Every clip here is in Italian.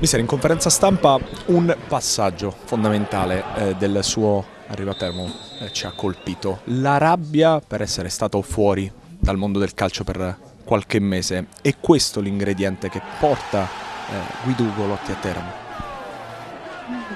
Mister, in conferenza stampa un passaggio fondamentale eh, del suo arrivo a Termo eh, ci ha colpito. La rabbia per essere stato fuori dal mondo del calcio per qualche mese. È questo l'ingrediente che porta eh, Lotti a Teramo?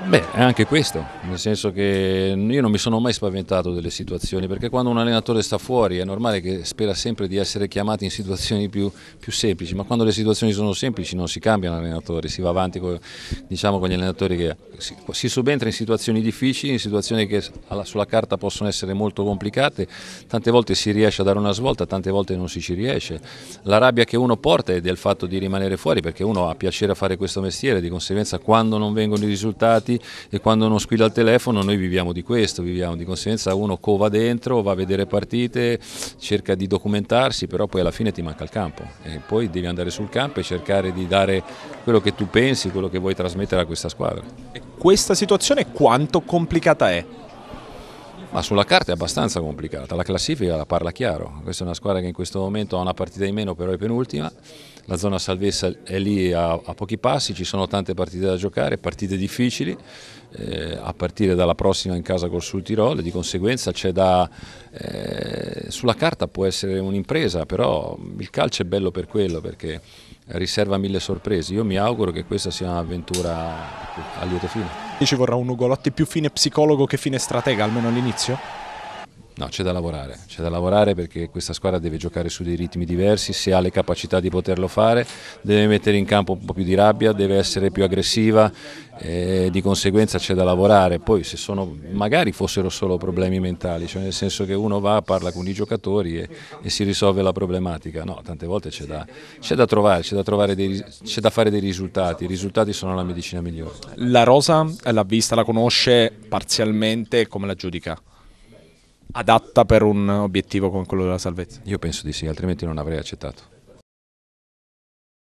Beh, è anche questo, nel senso che io non mi sono mai spaventato delle situazioni, perché quando un allenatore sta fuori è normale che spera sempre di essere chiamato in situazioni più, più semplici, ma quando le situazioni sono semplici non si cambia un si va avanti con, diciamo, con gli allenatori che si, si, subentra in situazioni difficili, in situazioni che sulla carta possono essere molto complicate, tante volte si riesce a dare una svolta, tante volte non si ci riesce. La rabbia che uno porta è del fatto di rimanere fuori, perché uno ha piacere a fare questo mestiere, di conseguenza quando non vengono i risultati, sfigati e quando uno squilla il telefono noi viviamo di questo, viviamo di conseguenza uno cova dentro, va a vedere partite, cerca di documentarsi, però poi alla fine ti manca il campo e poi devi andare sul campo e cercare di dare quello che tu pensi, quello che vuoi trasmettere a questa squadra. E questa situazione quanto complicata è? Ma sulla carta è abbastanza complicata, la classifica la parla chiaro, questa è una squadra che in questo momento ha una partita in meno però è penultima la zona salvezza è lì a, a pochi passi, ci sono tante partite da giocare, partite difficili, eh, a partire dalla prossima in casa col Sul Tirol, di conseguenza c'è da, eh, sulla carta può essere un'impresa, però il calcio è bello per quello perché riserva mille sorprese. Io mi auguro che questa sia un'avventura a lieto fine. Ci vorrà un Ugolotti più fine psicologo che fine stratega, almeno all'inizio? No, c'è da lavorare, c'è da lavorare perché questa squadra deve giocare su dei ritmi diversi, se ha le capacità di poterlo fare, deve mettere in campo un po' più di rabbia, deve essere più aggressiva e di conseguenza c'è da lavorare. Poi se sono, magari fossero solo problemi mentali, cioè nel senso che uno va, parla con i giocatori e, e si risolve la problematica. No, tante volte c'è da, da, trovare, c'è da, da, fare dei risultati, i risultati sono la medicina migliore. La Rosa l'ha vista, la conosce parzialmente, come la giudica? adatta per un obiettivo come quello della salvezza? Io penso di sì, altrimenti non avrei accettato.